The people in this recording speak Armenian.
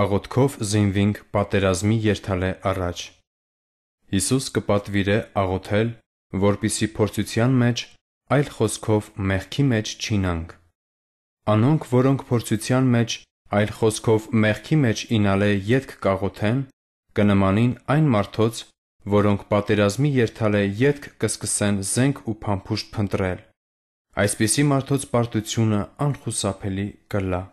աղոթքով զինվինք պատերազմի երթալե առաջ։ Հիսուս կպատվիրե աղոթել, որպիսի փորձության մեջ, այլ խոսքով մեղքի մեջ չինանք։ Անոնք, որոնք փորձության մեջ, այլ խոսքով մեղքի մեջ ինալե յետք կաղոթեն, կնմանին այն մարդոց, որոնք պատերազմի երթալե յետք կսկսեն զենք ու փամփուշտ փնտրել։ Այսպիսի մարդոց պարտությունը անխուսափելի կլա։